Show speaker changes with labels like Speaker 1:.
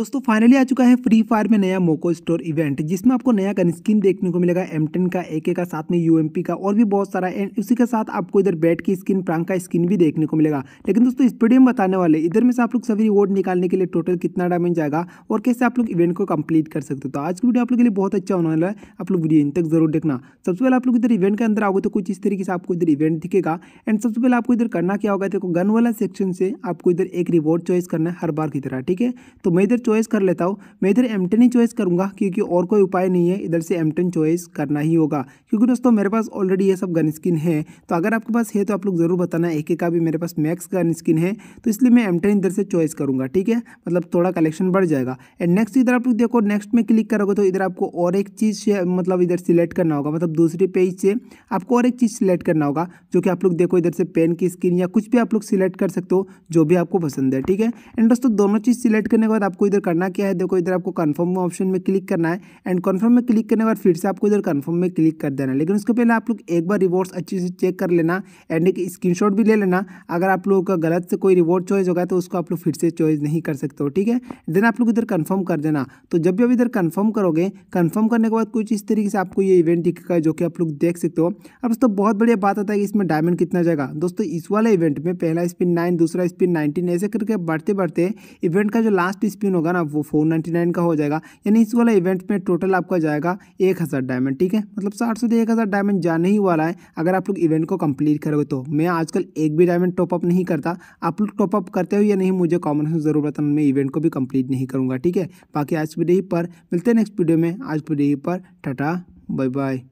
Speaker 1: दोस्तों फाइनली आ चुका है फ्री फायर में नया मोको स्टोर इवेंट जिसमें आपको नया गन स्किन देखने को मिलेगा एम टेन का एके का साथ में यूएमपी का और भी बहुत सारा एंड उसी के साथ आपको इधर बैट की स्किन प्रांग का स्किन भी देखने को मिलेगा लेकिन दोस्तों इस पीडियम बताने वाले इधर में से आप लोग सभी रिवॉर्ड निकालने के लिए टोटल कितना डायमेंज जाएगा और कैसे आप लोग इवेंट को कम्प्लीट कर सकते हो तो आज की वीडियो आप लोग के लिए बहुत अच्छा होने वाला है आप लोग वीडियो इन तक जरूर देखना सबसे पहले आप लोग इधर इवेंट के अंदर आओगे तो कुछ इस तरीके से आपको इधर इवेंट दिखेगा एंड सबसे पहले आपको इधर करना क्या होगा देखो गन वाला सेक्शन से आपको इधर एक रिवॉर्ड चॉइस करना है हर बार की तरह ठीक है तो मैं इधर चॉइस कर लेता हूँ मैं इधर एम ही चॉइस करूँगा क्योंकि और कोई उपाय नहीं है इधर से एम चॉइस करना ही होगा क्योंकि दोस्तों मेरे पास ऑलरेडी ये सब गन स्किन है तो अगर आपके पास है तो आप लोग ज़रूर बताना एक एक का भी मेरे पास मैक्स गन स्किन है तो इसलिए मैं एम इधर से चॉइस करूँगा ठीक है मतलब थोड़ा कलेक्शन बढ़ जाएगा एंड नेक्स्ट इधर आप लोग देखो नेक्स्ट में क्लिक करोगे तो इधर आपको और एक चीज़ मतलब इधर सिलेक्ट करना होगा मतलब दूसरे पेज से आपको और एक चीज़ सिलेक्ट करना होगा जो कि आप लोग देखो इधर से पेन की स्किन या कुछ भी आप लोग सिलेक्ट कर सकते हो जो भी आपको पसंद है ठीक है एंड दोस्तों दोनों चीज़ सिलेक्ट करने के बाद आपको इधर इधर करना क्या है देखो इधर आपको कन्फर्म ऑप्शन में क्लिक करना है एंड कन्फर्म में क्लिक करने के बाद फिर से आपको इधर कन्फर्म में क्लिक कर देना है लेकिन उसके पहले आप लोग एक बार रिवॉर्ड्स अच्छे से चेक कर लेना एंड एक स्क्रीनशॉट भी ले लेना अगर आप लोगों का गलत से कोई रिवॉर्ड चॉइस होगा तो उसको आप लोग फिर से चॉइस नहीं कर सकते हो ठीक है देन आप लोग इधर कन्फर्म कर देना तो जब भी आप इधर कन्फर्म करोगे कन्फर्म करने के बाद कुछ इस तरीके से आपको ये इवेंट दिखेगा जो कि आप लोग देख सकते हो अब दोस्तों बहुत बढ़िया बात आता है कि इसमें डायमंड कितना जाएगा दोस्तों इस वाला इवेंट में पहला स्पिन नाइन दूसरा स्पिन नाइनटीन ऐसे करके बढ़ते बढ़ते इवेंट का जो लास्ट स्पिन होगा होगा ना वो फोर नाइन्टी नाइन का हो जाएगा यानी इस वाला इवेंट में टोटल आपका जाएगा एक हज़ार डायमंड ठीक है मतलब साठ से एक हज़ार डायमंड जाने ही वाला है अगर आप लोग इवेंट को कंप्लीट करोगे तो मैं आजकल एक भी डायमंड टॉपअप नहीं करता आप लोग टॉपअप करते हो या नहीं मुझे कॉमेंट में ज़रूर बताना मैं इवेंट को भी कंप्लीट नहीं करूँगा ठीक है बाकी आज वीडियो पर मिलते हैं नेक्स्ट वीडियो में आज वीडियो पर टाटा बाय बाय